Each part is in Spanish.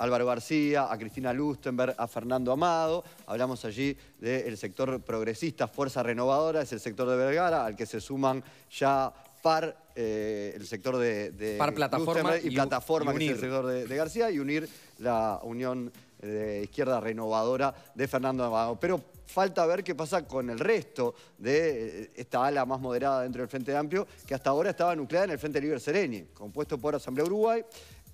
Álvaro García, a Cristina Lustenberg, a Fernando Amado. Hablamos allí del sector progresista, Fuerza Renovadora, es el sector de Vergara, al que se suman ya par eh, el sector de, de plataforma y, plataforma y que es el sector de, de, García y unir la unión de izquierda renovadora de Fernando Amado. Pero falta ver qué pasa con el resto de eh, esta ala más moderada dentro del Frente Amplio, que hasta ahora estaba nucleada en el Frente Libre Sereni, compuesto por Asamblea Uruguay,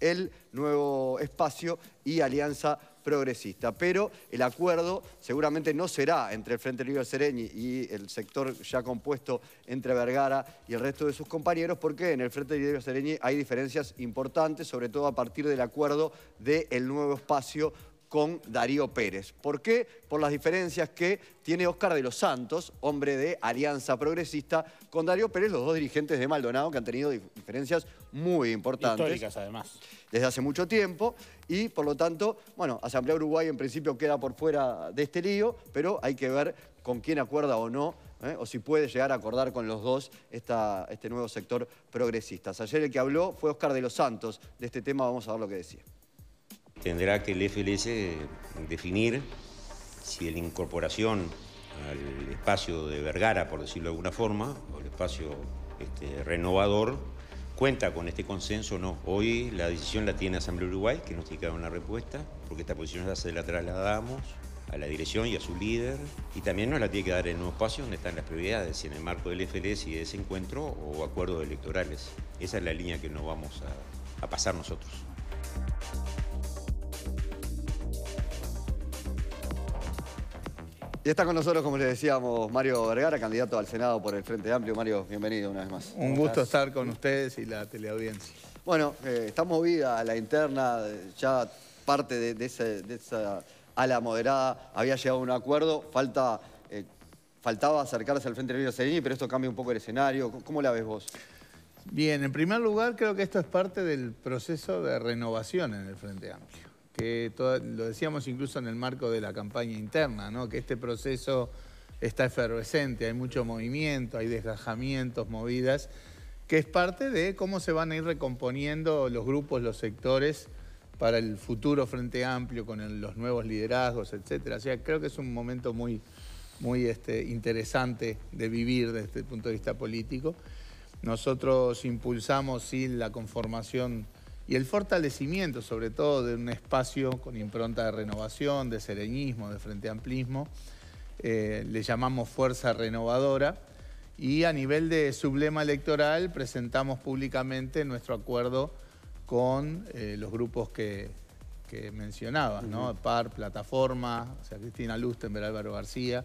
el nuevo espacio y Alianza Progresista. Pero el acuerdo seguramente no será entre el Frente Libre Sereñi y el sector ya compuesto entre Vergara y el resto de sus compañeros, porque en el Frente Libre Sereñi hay diferencias importantes, sobre todo a partir del acuerdo del nuevo espacio con Darío Pérez. ¿Por qué? Por las diferencias que tiene Óscar de los Santos, hombre de Alianza Progresista, con Darío Pérez, los dos dirigentes de Maldonado que han tenido diferencias muy importantes. Históricas, además. Desde hace mucho tiempo. Y, por lo tanto, bueno, Asamblea Uruguay en principio queda por fuera de este lío, pero hay que ver con quién acuerda o no ¿eh? o si puede llegar a acordar con los dos esta, este nuevo sector progresista. Ayer el que habló fue Óscar de los Santos. De este tema vamos a ver lo que decía. Tendrá que el FLS definir si la incorporación al espacio de Vergara, por decirlo de alguna forma, o el espacio este, renovador, cuenta con este consenso o no. Hoy la decisión la tiene Asamblea Uruguay, que nos tiene que dar una respuesta, porque esta posición ya se la trasladamos a la dirección y a su líder, y también nos la tiene que dar el nuevo espacio donde están las prioridades, si en el marco del FLS y de ese encuentro o acuerdos electorales. Esa es la línea que nos vamos a pasar nosotros. Y está con nosotros, como les decíamos, Mario Vergara, candidato al Senado por el Frente Amplio. Mario, bienvenido una vez más. Un gusto estar con ustedes y la teleaudiencia. Bueno, eh, está movida la interna, ya parte de, esa ala moderada había llegado a un acuerdo, falta, eh, faltaba acercarse al Frente Amplio Sereni, pero esto cambia un poco el escenario. ¿Cómo la ves vos? Bien, en primer lugar creo que esto es parte del proceso de renovación en el Frente Amplio que lo decíamos incluso en el marco de la campaña interna, que este proceso está efervescente, hay mucho movimiento, hay desgajamientos, movidas, que es parte de cómo se van a ir recomponiendo los grupos, los sectores para el futuro Frente Amplio, con los nuevos liderazgos, etc. O sea, creo que es un momento muy, este, interesante de vivir desde el punto de vista político. Nosotros impulsamos sí, la conformación y el fortalecimiento, sobre todo, de un espacio con impronta de renovación, de sereñismo, de frente amplismo. Eh, le llamamos Fuerza Renovadora. Y a nivel de sublema electoral presentamos públicamente nuestro acuerdo con eh, los grupos que, mencionaba, PAR, Plataforma, o sea, Cristina Lustenberg, Álvaro García,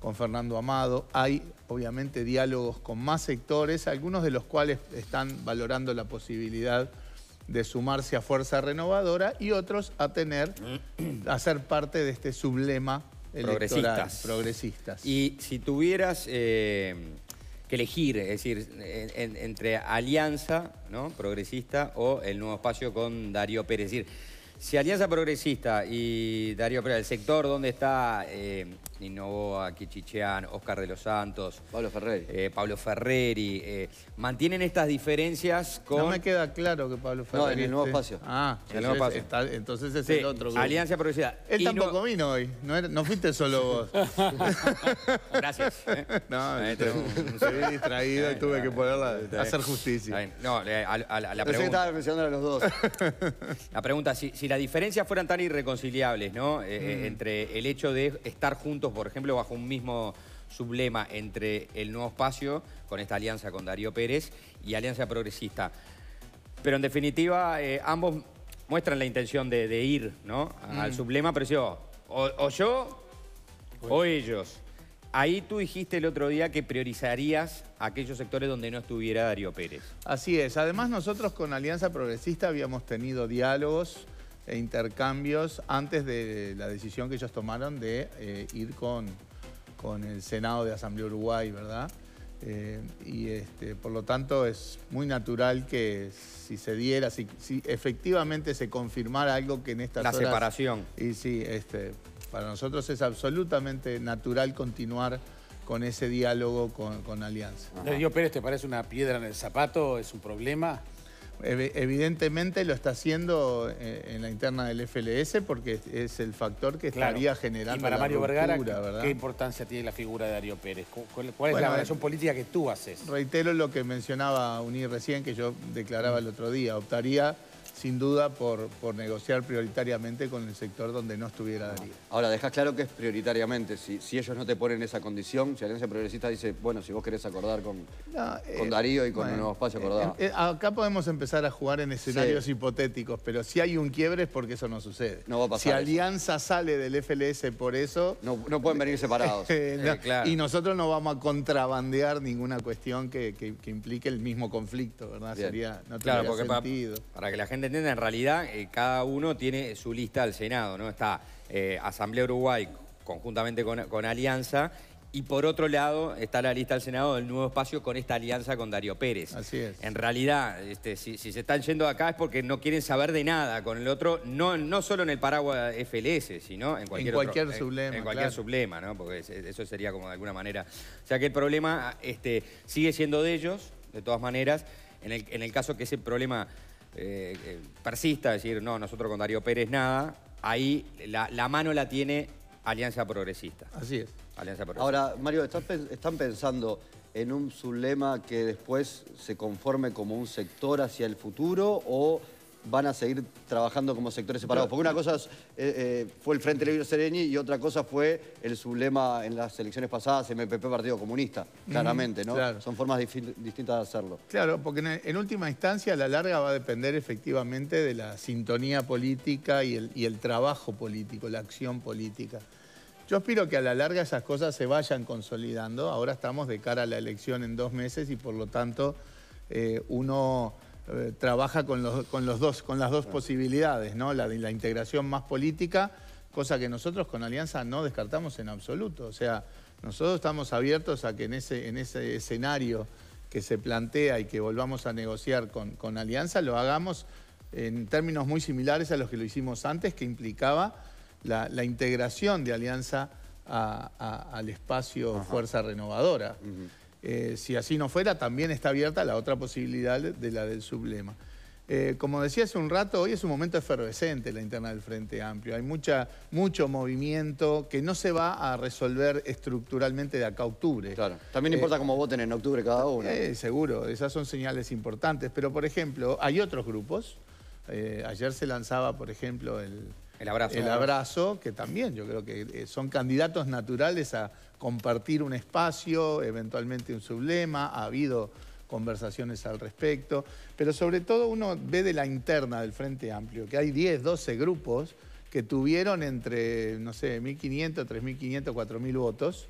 con Fernando Amado. Hay, obviamente, diálogos con más sectores, algunos de los cuales están valorando la posibilidad de sumarse a Fuerza Renovadora y otros a tener, a ser parte de este sublema electoral. Progresistas. Progresistas. Y si tuvieras eh, que elegir, es decir, entre Alianza ¿no? Progresista o el nuevo espacio con Darío Pérez. Es decir, si Alianza Progresista y Darío Pérez, el sector donde está... Eh, Boa, Kichichean, Oscar de los Santos. Pablo Ferreri. Eh, Pablo Ferreri. Eh, mantienen estas diferencias con... No me queda claro que Pablo Ferreri... No, en el nuevo espacio. Ah, en el nuevo espacio. entonces es el otro. Grupo. Alianza Progresista. Él tampoco vino hoy. No, fuiste solo vos. Gracias. Eh. No, me se distraído y tuve que ponerla hacer justicia. No, a, la pregunta... estaba a los dos. La pregunta, si, las diferencias fueran tan irreconciliables, ¿no? Mm. Entre el hecho de estar juntos por ejemplo, bajo un mismo sublema entre el nuevo espacio, con esta alianza con Darío Pérez, y Alianza Progresista. Pero en definitiva, eh, ambos muestran la intención de, ir ¿no? al mm. sublema, pero o, yo o ellos. Ahí tú dijiste el otro día que priorizarías aquellos sectores donde no estuviera Darío Pérez. Así es. Además, nosotros con Alianza Progresista habíamos tenido diálogos e intercambios antes de la decisión que ellos tomaron de eh, ir con, con el Senado de Asamblea Uruguay, ¿verdad? Eh, y este, por lo tanto es muy natural que si se diera, si, efectivamente se confirmara algo que en esta La separación. Y sí, este, para nosotros es absolutamente natural continuar con ese diálogo con, Alianza. ¿Le dio Pérez, ¿te parece una piedra en el zapato? ¿Es un problema? Evidentemente lo está haciendo eh, en la interna del FLS porque es el factor que estaría generando. para la Mario Vergara, ¿qué importancia tiene la figura de Darío Pérez? ¿Cuál, es la evaluación política que tú haces? Reitero lo que mencionaba Unir recién, que yo declaraba el otro día. Optaría sin duda por, por, negociar prioritariamente con el sector donde no estuviera Darío. Ahora, dejas claro que es prioritariamente. Si, ellos no te ponen esa condición, si Alianza Progresista dice, bueno, si vos querés acordar con, con eh, Darío y con el nuevo espacio, eh, acordado eh, acá podemos empezar a jugar en escenarios hipotéticos, pero si hay un quiebre es porque eso no sucede. No va a pasar Si Alianza sale del FLS por eso... No, pueden venir separados. Y nosotros no vamos a contrabandear ninguna cuestión que, implique el mismo conflicto, ¿verdad? Sería, no claro, sentido. para que la gente en realidad eh, cada uno tiene su lista al Senado, ¿no? Está eh, Asamblea Uruguay conjuntamente con, Alianza. Y por otro lado está la lista al Senado del nuevo espacio con esta alianza con Darío Pérez. Así es. En realidad, este, si, se están yendo acá es porque no quieren saber de nada con el otro, no, no solo en el paraguas FLS, sino en cualquier, eh, sublema. En, cualquier sublema, ¿no? Porque eso sería como de alguna manera. O sea que el problema este, sigue siendo de ellos, de todas maneras. En el, en el caso que ese problema eh, eh, persista, decir, no, nosotros con Darío Pérez nada, ahí la, mano la tiene Alianza Progresista. Así es. Ahora, Mario, ¿están, pensando en un sublema que después se conforme como un sector hacia el futuro o van a seguir trabajando como sectores separados. Porque una cosa eh, eh, fue el Frente Libre Sereni y otra cosa fue el sublema en las elecciones pasadas, MPP Partido Comunista, claramente, ¿no? Son formas distintas de hacerlo. Claro, porque en, última instancia a la larga va a depender efectivamente de la sintonía política y el, trabajo político, la acción política. Yo espero que a la larga esas cosas se vayan consolidando. Ahora estamos de cara a la elección en dos meses y por lo tanto eh, uno eh, trabaja con, los, con, los dos, con las dos posibilidades, ¿no? La, la integración más política, cosa que nosotros con Alianza no descartamos en absoluto. O sea, nosotros estamos abiertos a que en ese, en ese escenario que se plantea y que volvamos a negociar con, con Alianza, lo hagamos en términos muy similares a los que lo hicimos antes, que implicaba la, integración de Alianza al espacio Fuerza Renovadora. Eh, si así no fuera, también está abierta la otra posibilidad de la del sublema. Eh, como decía hace un rato, hoy es un momento efervescente la interna del Frente Amplio. Hay mucha, mucho movimiento que no se va a resolver estructuralmente de acá a octubre. Claro. También eh, importa cómo voten en octubre cada uno. seguro, esas son señales importantes. Pero, por ejemplo, hay otros grupos. ayer se lanzaba, por ejemplo, el, el abrazo. El abrazo, que también yo creo que eh, son candidatos naturales a compartir un espacio, eventualmente un sublema, ha habido conversaciones al respecto, pero sobre todo uno ve de la interna del Frente Amplio, que hay 10, 12 grupos que tuvieron entre, no sé, 1.500, 3.500, 4.000 votos,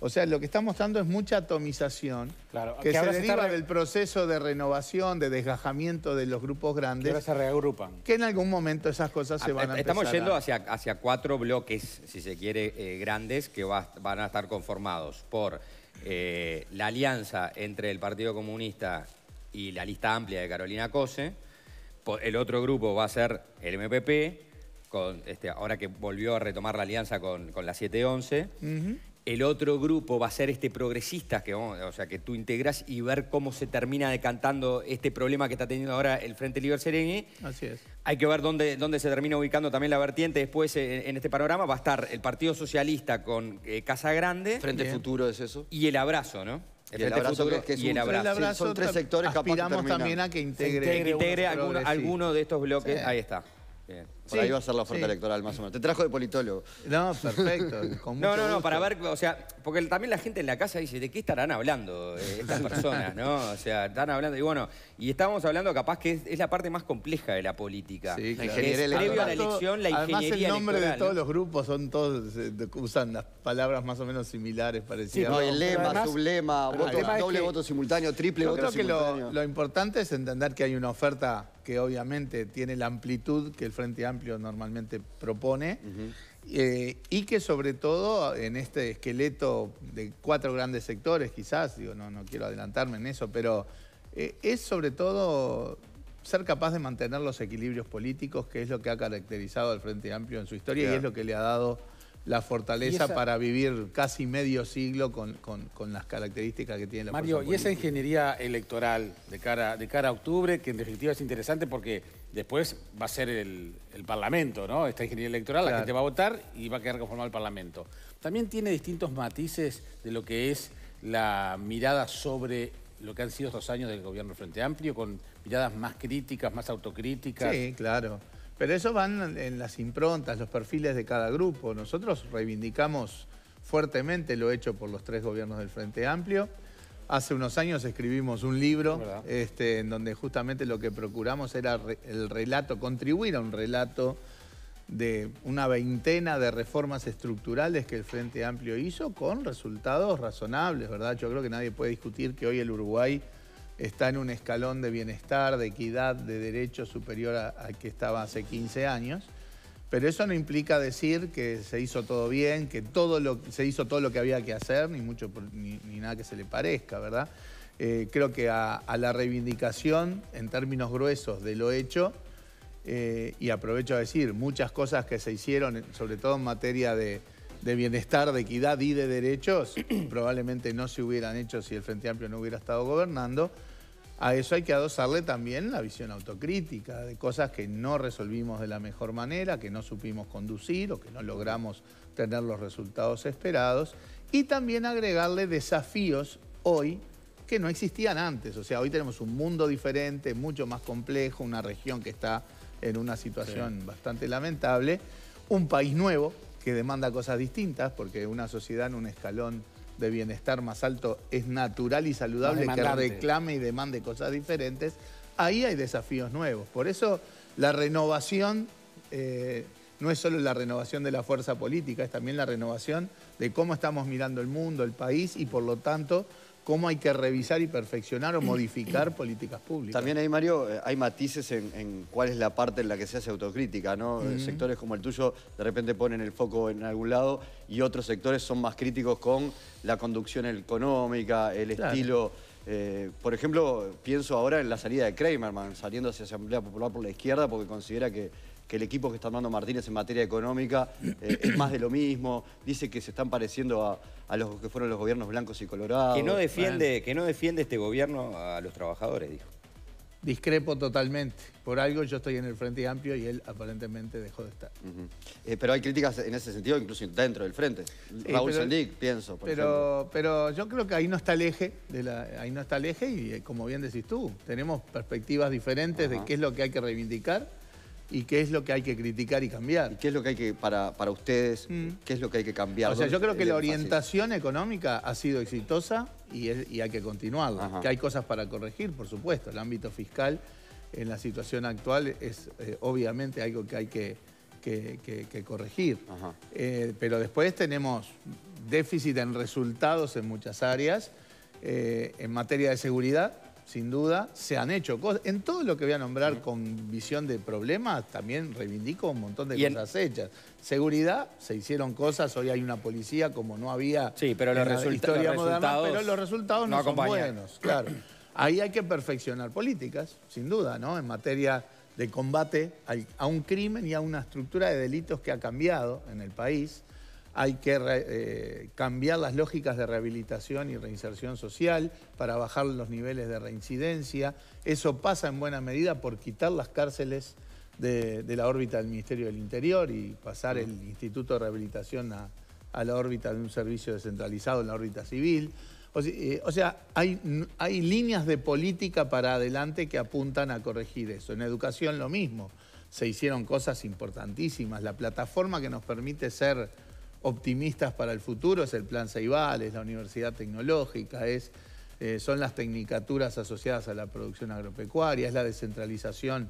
o sea, lo que estamos dando es mucha atomización claro, que, se deriva del proceso de renovación, de desgajamiento de los grupos grandes. Que ahora se reagrupan. Que en algún momento esas cosas se ah, van a Estamos yendo hacia, hacia cuatro bloques, si se quiere, eh, grandes, que van a estar conformados por eh, la alianza entre el Partido Comunista y la lista amplia de Carolina Cose. El otro grupo va a ser el MPP, este, ahora que volvió a retomar la alianza con, la 711. Uh el otro grupo va a ser este progresista que, oh, o sea, que tú integras y ver cómo se termina decantando este problema que está teniendo ahora el Frente Liber Sereni. Así es. Hay que ver dónde, se termina ubicando también la vertiente después en, este panorama. Va a estar el Partido Socialista con eh, Casa Grande. Frente Futuro es eso. Y el abrazo, ¿no? El y abrazo, que es y son tres sectores aspiramos también a que integre, alguno, de estos bloques. Ahí está. Bien. Por ahí va a ser la oferta electoral, más o menos. Te trajo de politólogo. No, perfecto. Con mucho no, no, no, para ver, o sea, porque también la gente en la casa dice, ¿de qué estarán hablando eh, estas personas, no? O sea, están hablando, y bueno, y estábamos hablando capaz que es, la parte más compleja de la política. Sí, la ingeniería electoral. Previo a la elección, la ingeniería Además, el nombre de todos los grupos son todos, eh, usan las palabras más o menos similares, parecidas. no, el lema, sublema, voto, doble voto simultáneo, triple yo voto creo simultáneo. Que lo, lo importante es entender que hay una oferta que obviamente tiene la amplitud que el Frente Amplio Amplio normalmente propone, eh, y que sobre todo en este esqueleto de cuatro grandes sectores, quizás, digo, no, no quiero adelantarme en eso, pero eh, es sobre todo ser capaz de mantener los equilibrios políticos, que es lo que ha caracterizado al Frente Amplio en su historia y es lo que le ha dado la fortaleza para vivir casi medio siglo con, las características que tiene la Mario, y esa ingeniería electoral de cara, de cara a octubre, que en definitiva es interesante porque Después va a ser el, Parlamento, ¿no? Esta ingeniería electoral, la gente va a votar y va a quedar conformado el Parlamento. También tiene distintos matices de lo que es la mirada sobre lo que han sido estos años del gobierno Frente Amplio, con miradas más críticas, más autocríticas. Sí, claro. Pero eso van en las improntas, los perfiles de cada grupo. Nosotros reivindicamos fuertemente lo hecho por los tres gobiernos del Frente Amplio. Hace unos años escribimos un libro este, en donde justamente lo que procuramos era el relato, contribuir a un relato de una veintena de reformas estructurales que el Frente Amplio hizo con resultados razonables, ¿verdad? Yo creo que nadie puede discutir que hoy el Uruguay está en un escalón de bienestar, de equidad, de derechos superior al que estaba hace 15 años. Pero eso no implica decir que se hizo todo bien, que todo lo, se hizo todo lo que había que hacer, ni, mucho, ni, nada que se le parezca, ¿verdad? Eh, creo que a, la reivindicación en términos gruesos de lo hecho, eh, y aprovecho a decir, muchas cosas que se hicieron, sobre todo en materia de bienestar, de equidad y de derechos, probablemente no se hubieran hecho si el Frente Amplio no hubiera estado gobernando. A eso hay que adosarle también la visión autocrítica de cosas que no resolvimos de la mejor manera, que no supimos conducir o que no logramos tener los resultados esperados. Y también agregarle desafíos hoy que no existían antes. O sea, hoy tenemos un mundo diferente, mucho más complejo, una región que está en una situación bastante lamentable, un país nuevo que demanda cosas distintas, porque una sociedad en un escalón de bienestar más alto es natural y saludable que reclame y demande cosas diferentes, ahí hay desafíos nuevos. Por eso la renovación eh, no es solo la renovación de la fuerza política, es también la renovación de cómo estamos mirando el mundo, el país y por lo tanto cómo hay que revisar y perfeccionar o modificar políticas públicas. También ahí, Mario, eh, hay matices en, cuál es la parte en la que se hace autocrítica, ¿no? Sectores como el tuyo de repente ponen el foco en algún lado y otros sectores son más críticos con la conducción económica, el estilo... Eh, por ejemplo, pienso ahora en la salida de Kramerman, saliendo hacia Asamblea Popular por la izquierda porque considera que que el equipo que está armando Martínez en materia económica eh, es más de lo mismo, dice que se están pareciendo a, los que fueron los gobiernos blancos y colorados. Que no defiende, que no defiende este gobierno a los trabajadores, dijo. Discrepo totalmente. Por algo yo estoy en el Frente Amplio y él aparentemente dejó de estar. Eh, pero hay críticas en ese sentido, incluso dentro del Frente. Raúl pienso, por pero, Pero yo creo que ahí no está el eje, de la, ahí no está el eje y eh, como bien decís tú, tenemos perspectivas diferentes de qué es lo que hay que reivindicar y qué es lo que hay que criticar y cambiar. ¿Y qué es lo que hay que, para, para ustedes, mm. qué es lo que hay que cambiar? O sea, yo creo que la orientación económica ha sido exitosa y, hay que continuarla. Que hay cosas para corregir, por supuesto. El ámbito fiscal en la situación actual es eh, obviamente algo que hay que, corregir. Eh, pero después tenemos déficit en resultados en muchas áreas, eh, en materia de seguridad sin duda, se han hecho cosas. En todo lo que voy a nombrar con visión de problemas, también reivindico un montón de cosas hechas. Seguridad, se hicieron cosas, hoy hay una policía como no había sí, pero los resultados pero los resultados no, no son buenos, claro. Ahí hay que perfeccionar políticas, sin duda, ¿no? En materia de combate a un crimen y a una estructura de delitos que ha cambiado en el país hay que eh, cambiar las lógicas de rehabilitación y reinserción social para bajar los niveles de reincidencia. Eso pasa en buena medida por quitar las cárceles de, la órbita del Ministerio del Interior y pasar el Instituto de Rehabilitación a, la órbita de un servicio descentralizado, en la órbita civil. O eh, sea, hay líneas de política para adelante que apuntan a corregir eso. En educación lo mismo. Se hicieron cosas importantísimas. La plataforma que nos permite ser optimistas para el futuro es el Plan Ceibal, es la Universidad Tecnológica, es, eh, son las tecnicaturas asociadas a la producción agropecuaria, es la descentralización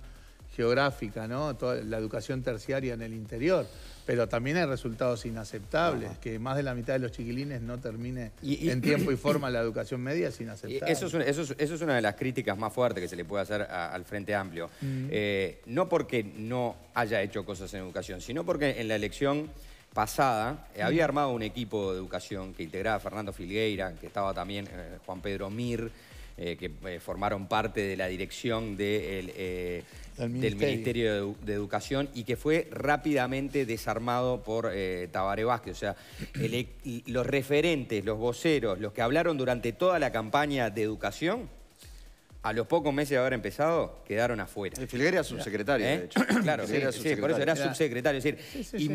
geográfica, ¿no? Toda la educación terciaria en el interior. Pero también hay resultados inaceptables, que más de la mitad de los chiquilines no termine en tiempo y forma la educación media es inaceptable. Eso es, una, de las críticas más fuertes que se le puede hacer al Frente Amplio. Eh, no porque no haya hecho cosas en educación, sino porque en la elección pasada, eh, había armado un equipo de educación que integraba Fernando Filgueira, que estaba también eh, Juan Pedro Mir, eh, que formaron parte de la dirección del Ministerio, de, Educación y que fue rápidamente desarmado por Tabaré Vázquez. O sea, e-, los referentes, los voceros, los que hablaron durante toda la campaña de educación a los pocos meses de haber empezado, quedaron afuera. Figuera ¿Eh? era subsecretario, de hecho. claro, por eso era subsecretario.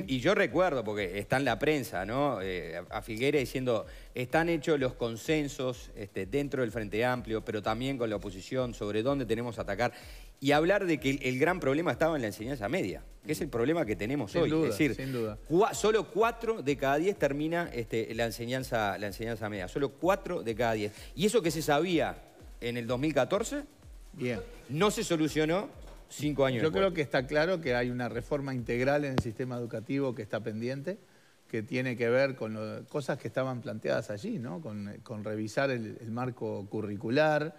y, yo recuerdo, porque está en la prensa, ¿no? Eh, a Figuera diciendo, están hechos los consensos este, dentro del Frente Amplio, pero también con la oposición, sobre dónde tenemos que atacar. Y hablar de que el, gran problema estaba en la enseñanza media, que es el problema que tenemos hoy. decir, sin duda. solo cuatro de cada diez termina este, la, enseñanza, la enseñanza media. Solo cuatro de cada diez. Y eso que se sabía en el 2014. Bien. No se solucionó cinco años Yo creo que está claro que hay una reforma integral en el sistema educativo que está pendiente, que tiene que ver con cosas que estaban planteadas allí, ¿no? Con, revisar el, el, marco curricular.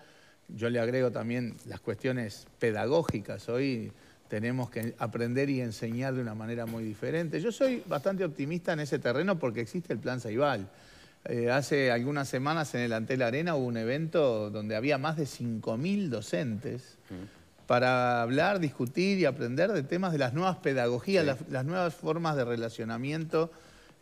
Yo le agrego también las cuestiones pedagógicas. Hoy tenemos que aprender y enseñar de una manera muy diferente. Yo soy bastante optimista en ese terreno porque existe el Plan Saibal. Eh, hace algunas semanas en el Antel Arena hubo un evento donde había más de 5.000 docentes mm. para hablar, discutir y aprender de temas de las nuevas pedagogías, las, nuevas formas de relacionamiento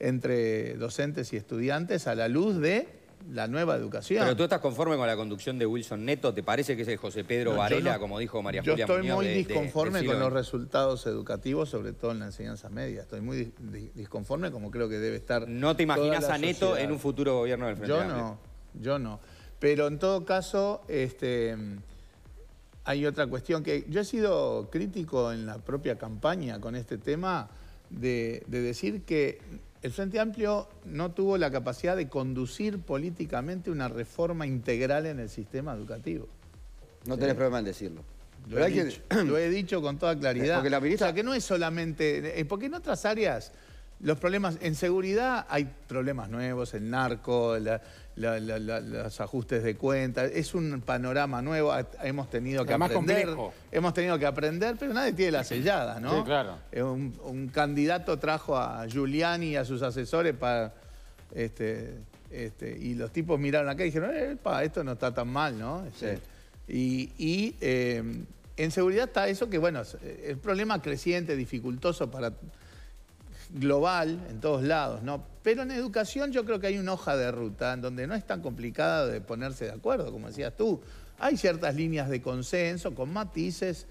entre docentes y estudiantes a la luz de la nueva educación. Pero tú estás conforme con la conducción de Wilson Neto, ¿te parece que es el José Pedro Varela, como dijo María Julia Yo estoy muy disconforme con los resultados educativos, sobre todo en la enseñanza media. Estoy muy disconforme como creo que debe estar ¿No te imaginas a Neto en un futuro gobierno del Frente Yo no, yo no. Pero en todo caso, este, hay otra cuestión que yo he sido crítico en la propia campaña con este tema de, de decir que el Frente Amplio no tuvo la capacidad de conducir políticamente una reforma integral en el sistema educativo. No tenés problema en decirlo. Lo he, dicho, con toda claridad. Porque la ministra... O sea, que no es solamente... Eh, porque en otras áreas los problemas... En seguridad hay problemas nuevos, el narco, la, los ajustes de cuentas. Es un panorama nuevo, hemos tenido que aprender. Hemos tenido que aprender, pero nadie tiene la sellada, ¿no? Sí, claro. Eh, un, candidato trajo a Giuliani y a sus asesores para... Este, este, y los tipos miraron acá y dijeron, eh, Epa, esto no está tan mal, ¿no? Este, y, eh, en seguridad está eso que, bueno, el problema creciente, dificultoso para global en todos lados, ¿no? Pero en educación yo creo que hay una hoja de ruta en donde no es tan complicada de ponerse de acuerdo, como decías tú. Hay ciertas líneas de consenso con matices.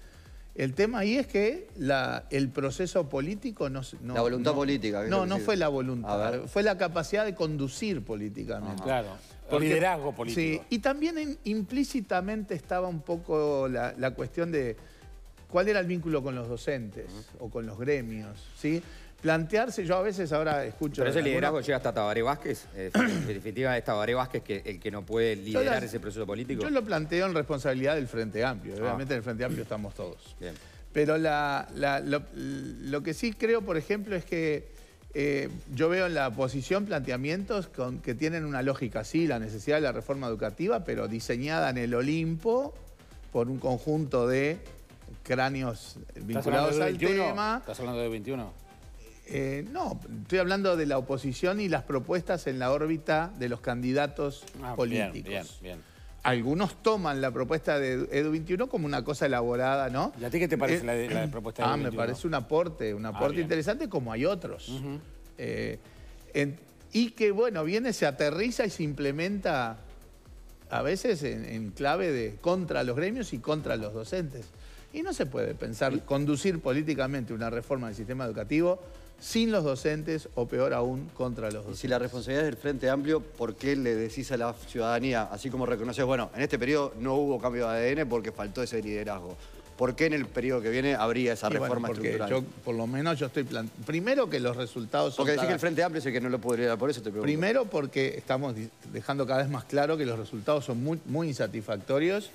El tema ahí es que la, el proceso político no... la voluntad política. No, no fue la voluntad, fue la capacidad de conducir políticamente. Claro, liderazgo político. Sí, y también implícitamente estaba un poco la, cuestión de cuál era el vínculo con los docentes o con los gremios, ¿sí? plantearse, yo a veces ahora escucho... Pero ese liderazgo llega hasta Tabaré Vázquez, eh, en definitiva es Tabaré Vázquez que, el que no puede liderar ese proceso político. Yo lo planteo en responsabilidad del Frente Amplio, ah. obviamente en el Frente Amplio estamos todos. Pero la, lo, que sí creo, por ejemplo, es que eh, yo veo en la oposición planteamientos que tienen una lógica, sí, la necesidad de la reforma educativa, pero diseñada en el Olimpo por un conjunto de cráneos vinculados al tema. ¿Estás hablando de 21? Eh, no, estoy hablando de la oposición y las propuestas en la órbita de los candidatos ah, políticos. Bien, bien, Algunos toman la propuesta de Edu 21 como una cosa elaborada, ¿no? ¿Y a ti qué te parece eh, la, propuesta de ah, Edu 21 Ah, me parece un aporte, un ah, aporte interesante como hay otros. Eh, y que, bueno, viene, se aterriza y se implementa a veces en, en clave de contra los gremios y contra los docentes. Y no se puede pensar, conducir políticamente una reforma del sistema educativo sin los docentes o peor aún contra los docentes. si la responsabilidad es del Frente Amplio, ¿por qué le decís a la ciudadanía, así como reconoces, bueno, en este periodo no hubo cambio de ADN porque faltó ese liderazgo? ¿Por qué en el periodo que viene habría esa reforma estructural? Yo, por lo menos yo estoy planteando. Primero que los resultados Porque decís que el Frente Amplio es que no lo podría dar, por eso te pregunto. Primero porque estamos dejando cada vez más claro que los resultados son muy, muy insatisfactorios,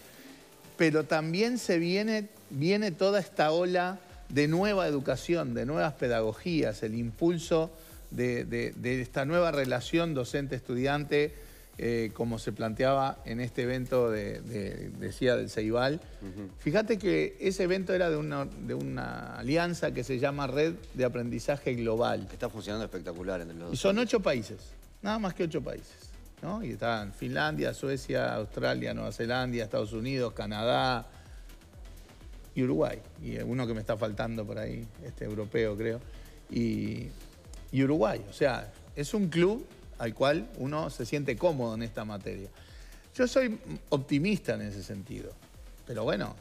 pero también se viene, viene toda esta ola de nueva educación, de nuevas pedagogías, el impulso de, esta nueva relación docente-estudiante, eh, como se planteaba en este evento, de, decía, del Ceibal. Fíjate que ese evento era de una, de una alianza que se llama Red de Aprendizaje Global. Está funcionando espectacular en los Y son ocho países, nada más que ocho países. ¿no? Y están Finlandia, Suecia, Australia, Nueva Zelanda, Estados Unidos, Canadá, y Uruguay. Y uno que me está faltando por ahí, este europeo creo. Y, Uruguay, o sea, es un club al cual uno se siente cómodo en esta materia. Yo soy optimista en ese sentido, pero bueno,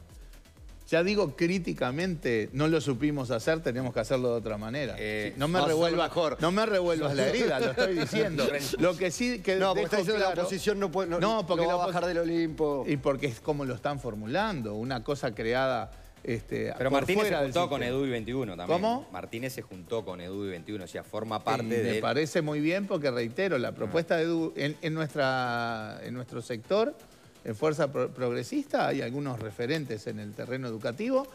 ya digo críticamente, no lo supimos hacer, tenemos que hacerlo de otra manera. Eh, no, me revuelvas, no me revuelvas la herida, lo estoy diciendo. lo que sí que No, porque la oposición no puede no, porque no va a bajar del Olimpo. Y porque es como lo están formulando, una cosa creada este, Pero Martínez se juntó con Edu y 21 también. ¿Cómo? Martínez se juntó con Edu y 21, o sea, forma parte de... Me parece muy bien porque, reitero, la ah. propuesta de Edu en, nuestro sector, en Fuerza Progresista, hay algunos referentes en el terreno educativo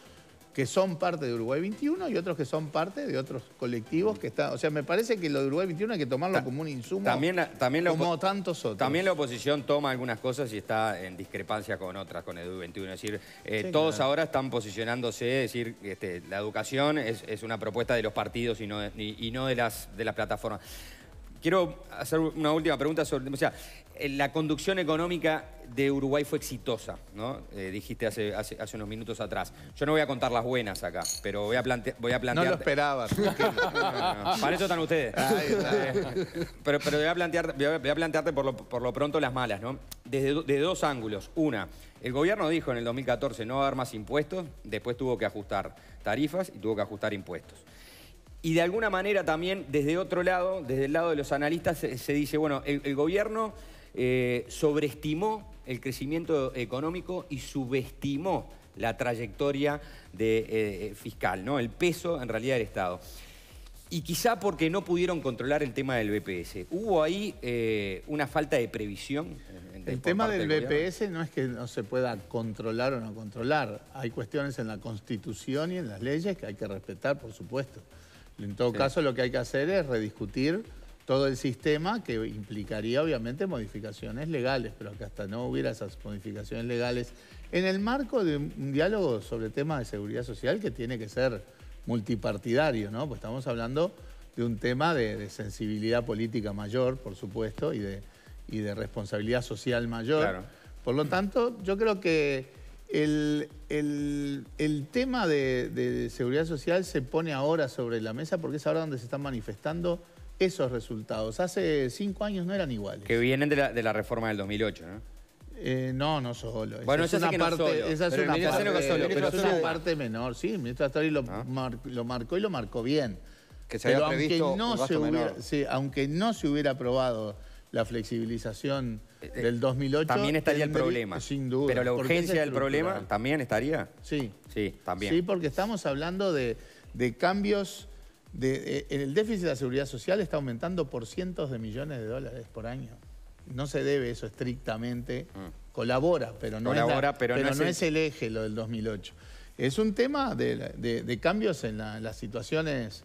que son parte de Uruguay 21 y otros que son parte de otros colectivos que están... O sea, me parece que lo de Uruguay 21 hay que tomarlo como un insumo, también también como tantos otros. También la oposición toma algunas cosas y está en discrepancia con otras, con Edu 21. Es decir, eh, todos ahora están posicionándose, es decir, este, la educación es, una propuesta de los partidos y no de, y, no de, las, de las plataformas. Quiero hacer una última pregunta sobre... Eh, la conducción económica de Uruguay fue exitosa, ¿no? Eh, dijiste hace, hace, unos minutos atrás. Yo no voy a contar las buenas acá, pero voy a, voy a plantear... No lo esperaba. Para eso están ustedes. pero, voy a, voy a, plantearte por lo, pronto las malas, ¿no? Desde, dos ángulos. Una, el gobierno dijo en el 2014 no va a haber más impuestos, después tuvo que ajustar tarifas y tuvo que ajustar impuestos. Y de alguna manera también, desde otro lado, desde el lado de los analistas, se, dice, bueno, el gobierno eh, sobreestimó el crecimiento económico y subestimó la trayectoria de, eh, eh, fiscal, ¿no? el peso en realidad del Estado. Y quizá porque no pudieron controlar el tema del BPS. ¿Hubo ahí una falta de previsión? el tema del, BPS no es que no se pueda controlar o no controlar. Hay cuestiones en la Constitución y en las leyes que hay que respetar, por supuesto. En todo caso, lo que hay que hacer es rediscutir todo el sistema que implicaría obviamente modificaciones legales, pero que hasta no hubiera esas modificaciones legales en el marco de un diálogo sobre temas de seguridad social que tiene que ser multipartidario, ¿no? Pues estamos hablando de un tema de, sensibilidad política mayor, por supuesto, y de, y de responsabilidad social mayor. Por lo tanto, yo creo que el, tema de, de seguridad social se pone ahora sobre la mesa porque es ahora donde se están manifestando esos resultados. Hace cinco años no eran iguales. Que vienen de la, reforma del 2008, ¿no? Eh, no, no solo. Bueno, esa es una parte, es una parte, menor, sí. El ministro Astori lo, marcó y lo marcó bien. Que se había aunque no, se hubiera, sí, aunque no se hubiera aprobado la flexibilización eh, eh, del 2008... También estaría el problema. Sin duda. Pero la urgencia del problema también estaría. Sí. Sí, también. Sí, porque estamos hablando de cambios eh, el déficit de la seguridad social está aumentando por cientos de millones de dólares por año. No se debe eso estrictamente. Mm. Colabora, pero no, es, pero, no, es, el... eje lo del 2008. Es un tema de, cambios en, las situaciones,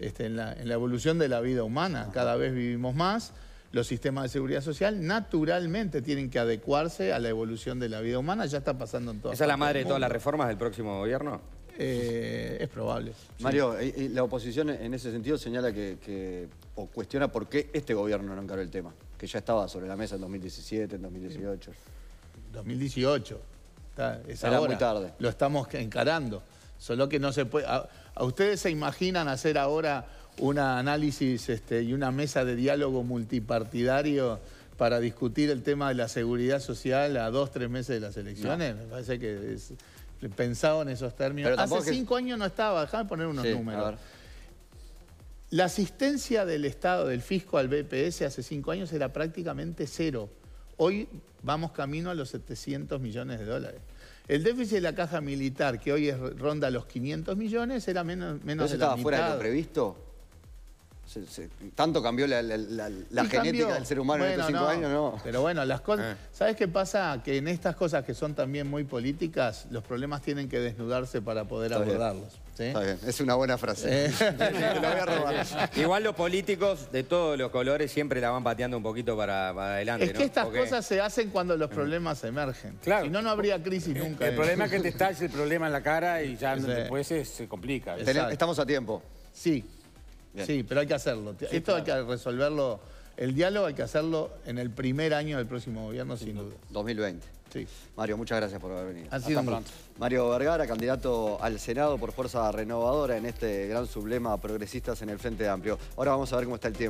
este, en, la, evolución de la vida humana. Cada vez vivimos más. Los sistemas de seguridad social naturalmente tienen que adecuarse a la evolución de la vida humana. Ya está pasando en todas ¿Esa es la madre de todas las reformas del próximo gobierno? Eh, es probable. Mario, la oposición en ese sentido señala que, o cuestiona por qué este gobierno no encaró el tema, que ya estaba sobre la mesa en 2017, en 2018. 2018. es muy tarde. Lo estamos encarando. Solo que no se puede... A, ustedes se imaginan hacer ahora un análisis este, y una mesa de diálogo multipartidario para discutir el tema de la seguridad social a dos, tres meses de las elecciones? Me parece que es, pensado en esos términos. Hace cinco años no estaba, déjame poner unos números. La asistencia del Estado, del fisco al BPS hace cinco años era prácticamente cero. Hoy vamos camino a los 700 millones de dólares. El déficit de la caja militar, que hoy ronda los 500 millones, era menos, menos de estaba fuera de lo previsto? tanto cambió la, genética del ser humano en estos cinco años, ¿no? Pero bueno, las cosas. Eh. ¿Sabes qué pasa? Que en estas cosas que son también muy políticas, los problemas tienen que desnudarse para poder abordarlos. Está bien. Es una buena frase. Eh. voy a robar. Igual los políticos de todos los colores siempre la van pateando un poquito para, adelante. Es que estas cosas se hacen cuando los mm. problemas emergen. Claro. Si no, no habría crisis eh, nunca. El, problema es que te estás el problema en la cara y ya después se, se complica. Estamos a tiempo. Sí. Sí, pero hay que hacerlo. Esto hay que resolverlo. El diálogo hay que hacerlo en el primer año del próximo gobierno, sin duda. 2020. Sí. Mario, muchas gracias por haber venido. Hasta pronto. Mario Vergara, candidato al Senado por Fuerza Renovadora en este gran sublema progresistas en el Frente Amplio. Ahora vamos a ver cómo está el tiempo.